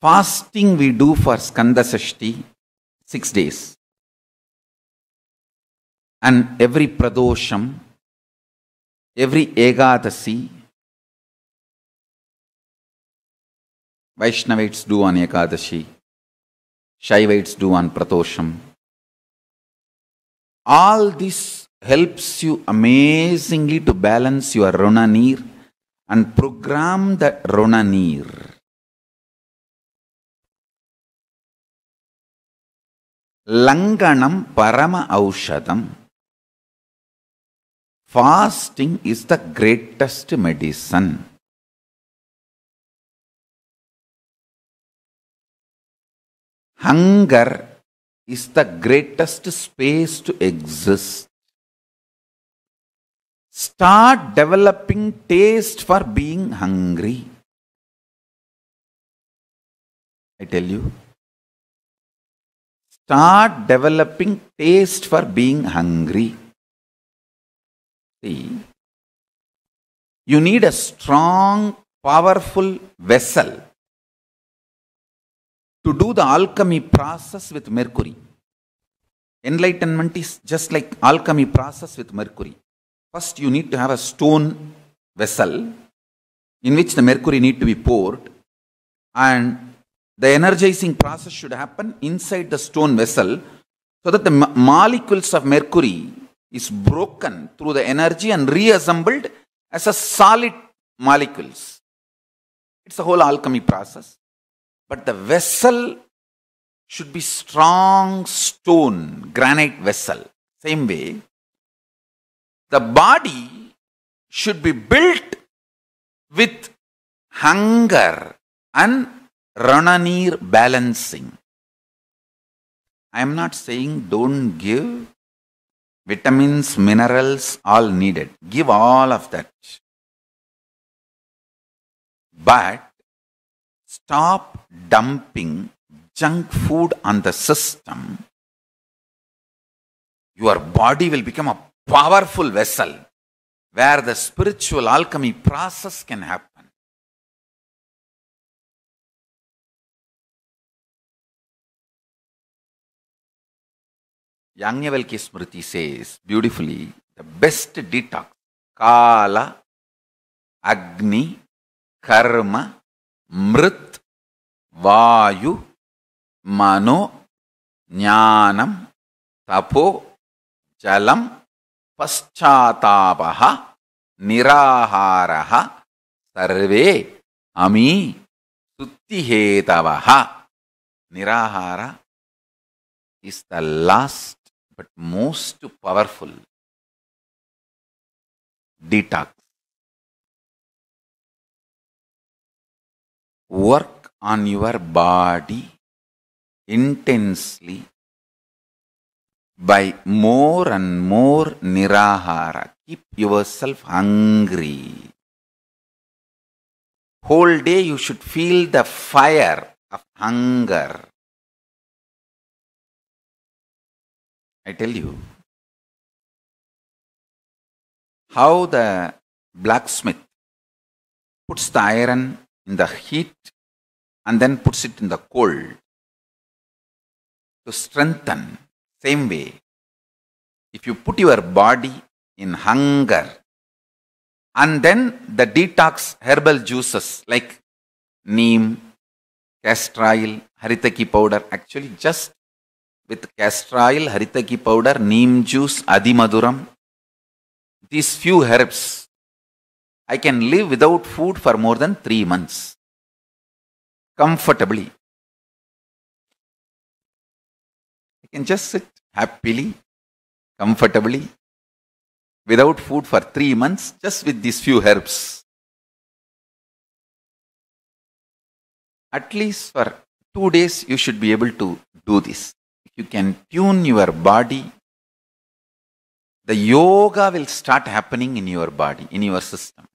fasting we do for Skanda Sashti, six days. And every Pradosham, every Egadasi, Vaishnavites do on Ekadashi, Shaivites do on Pratosham. All this helps you amazingly to balance your Nir and program the Nir. Lankanam Parama aushadham. Fasting is the greatest medicine. Hunger is the greatest space to exist. Start developing taste for being hungry. I tell you start developing taste for being hungry. See, you need a strong, powerful vessel to do the alchemy process with mercury. Enlightenment is just like alchemy process with mercury. First, you need to have a stone vessel in which the mercury need to be poured and the energizing process should happen inside the stone vessel so that the molecules of mercury is broken through the energy and reassembled as a solid molecules. It's a whole alchemy process. But the vessel should be strong stone, granite vessel. Same way, the body should be built with hunger and Rananir balancing. I am not saying don't give vitamins, minerals, all needed. Give all of that. But stop dumping junk food on the system. Your body will become a powerful vessel where the spiritual alchemy process can happen. Yangnyavalkya Smriti says beautifully, the best detox, Kala, Agni, Karma, Mrit, Vayu, Mano, Jnanam, Tapo, Jalam, Paschatapaha, Niraharah, Sarve, Ami, Suttihetavaha. Nirahara is the last but most powerful detox. Work on your body intensely by more and more nirahara. Keep yourself hungry. Whole day you should feel the fire of hunger. I tell you how the blacksmith puts the iron in the heat and then puts it in the cold to strengthen. Same way, if you put your body in hunger and then the detox herbal juices like neem, castor oil, haritaki powder actually just with castor oil, haritaki powder, neem juice, adimaduram. These few herbs, I can live without food for more than three months comfortably. I can just sit happily, comfortably, without food for three months, just with these few herbs. At least for two days, you should be able to do this you can tune your body, the yoga will start happening in your body, in your system.